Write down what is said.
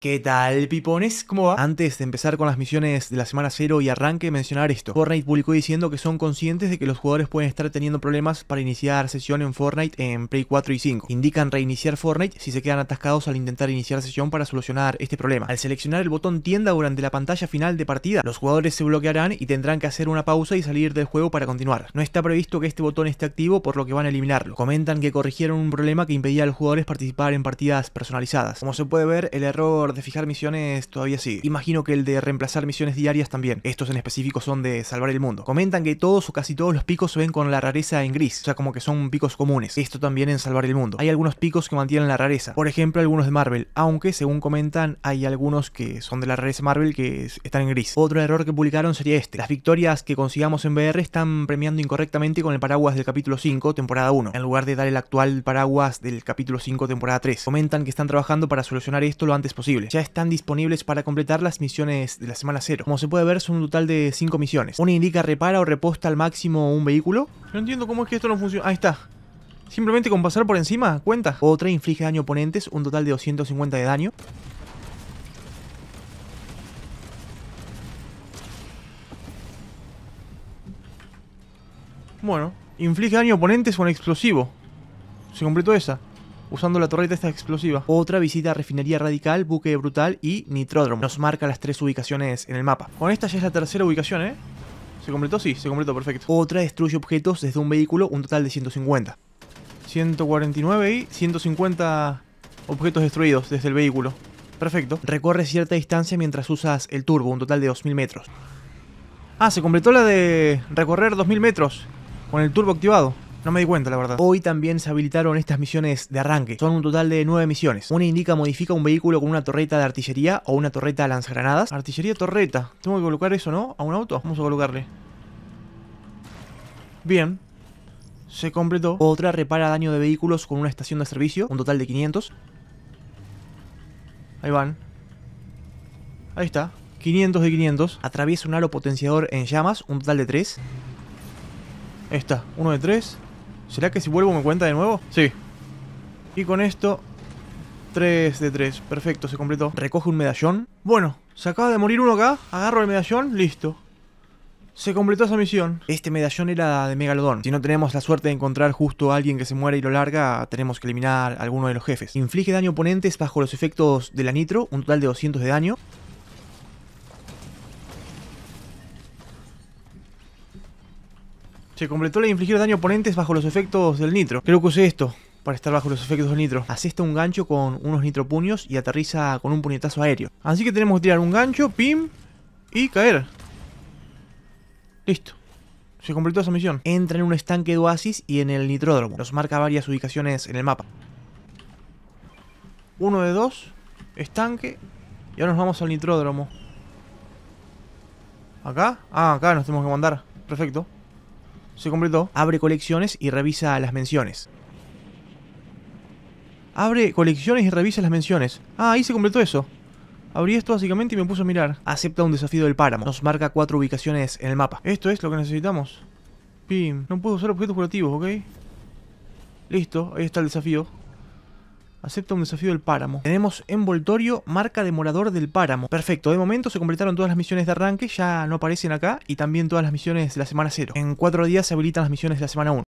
¿Qué tal, pipones? ¿Cómo va? Antes de empezar con las misiones de la semana 0 y arranque, mencionar esto. Fortnite publicó diciendo que son conscientes de que los jugadores pueden estar teniendo problemas para iniciar sesión en Fortnite en Play 4 y 5. Indican reiniciar Fortnite si se quedan atascados al intentar iniciar sesión para solucionar este problema. Al seleccionar el botón tienda durante la pantalla final de partida, los jugadores se bloquearán y tendrán que hacer una pausa y salir del juego para continuar. No está previsto que este botón esté activo, por lo que van a eliminarlo. Comentan que corrigieron un problema que impedía a los jugadores participar en partidas personalizadas. Como se puede ver, el error de fijar misiones todavía sigue. Imagino que el de reemplazar misiones diarias también. Estos en específico son de salvar el mundo. Comentan que todos o casi todos los picos se ven con la rareza en gris, o sea, como que son picos comunes. Esto también en salvar el mundo. Hay algunos picos que mantienen la rareza, por ejemplo, algunos de Marvel, aunque según comentan, hay algunos que son de la rareza Marvel que están en gris. Otro error que publicaron sería este: las victorias que consigamos en VR están premiando incorrectamente con el paraguas del capítulo 5, temporada 1, en lugar de dar el actual paraguas del capítulo 5, temporada 3. Comentan que están trabajando para solucionar esto lo antes posible. Ya están disponibles para completar las misiones de la semana 0. Como se puede ver, son un total de 5 misiones. Una indica repara o reposta al máximo un vehículo. No entiendo cómo es que esto no funciona. Ahí está. Simplemente con pasar por encima, cuenta. Otra inflige daño a oponentes, un total de 250 de daño. Bueno, inflige daño a oponentes con explosivo. Se completó esa usando la torreta esta explosiva. Otra visita a Refinería Radical, Buque Brutal y Nitródromo. Nos marca las tres ubicaciones en el mapa. Con esta ya es la tercera ubicación, ¿eh? ¿Se completó? Sí, se completó, perfecto. Otra destruye objetos desde un vehículo, un total de 150. 149 y 150 objetos destruidos desde el vehículo. Perfecto. Recorre cierta distancia mientras usas el turbo, un total de 2000 metros. Ah, se completó la de recorrer 2000 metros con el turbo activado. No me di cuenta, la verdad. Hoy también se habilitaron estas misiones de arranque. Son un total de 9 misiones. Una indica modifica un vehículo con una torreta de artillería o una torreta de lanzagranadas. Artillería torreta. Tengo que colocar eso, ¿no? A un auto. Vamos a colocarle. Bien. Se completó. Otra repara daño de vehículos con una estación de servicio. Un total de 500. Ahí van. Ahí está. 500 de 500. Atraviesa un aro potenciador en llamas. Un total de 3. Ahí está. Uno de 3. ¿Será que si vuelvo me cuenta de nuevo? Sí. Y con esto... 3 de 3. Perfecto, se completó. Recoge un medallón. Bueno, se acaba de morir uno acá. Agarro el medallón. Listo. Se completó esa misión. Este medallón era de Megalodon. Si no tenemos la suerte de encontrar justo a alguien que se muera y lo larga, tenemos que eliminar a alguno de los jefes. Inflige daño a oponentes bajo los efectos de la nitro, un total de 200 de daño. Se completó la de infligir daño a oponentes bajo los efectos del nitro. Creo que usé esto para estar bajo los efectos del nitro. Asesta un gancho con unos puños y aterriza con un puñetazo aéreo. Así que tenemos que tirar un gancho, pim, y caer. Listo. Se completó esa misión. Entra en un estanque de oasis y en el nitródromo. Nos marca varias ubicaciones en el mapa. Uno de dos. Estanque. Y ahora nos vamos al nitródromo. ¿Acá? Ah, acá nos tenemos que mandar. Perfecto se completó, abre colecciones y revisa las menciones. Abre colecciones y revisa las menciones. Ah, ahí se completó eso. Abrí esto básicamente y me puse a mirar. Acepta un desafío del páramo. Nos marca cuatro ubicaciones en el mapa. Esto es lo que necesitamos. Pim. No puedo usar objetos curativos, ¿ok? Listo, ahí está el desafío. Acepta un desafío del páramo. Tenemos envoltorio, marca de morador del páramo. Perfecto, de momento se completaron todas las misiones de arranque, ya no aparecen acá, y también todas las misiones de la semana 0. En 4 días se habilitan las misiones de la semana 1.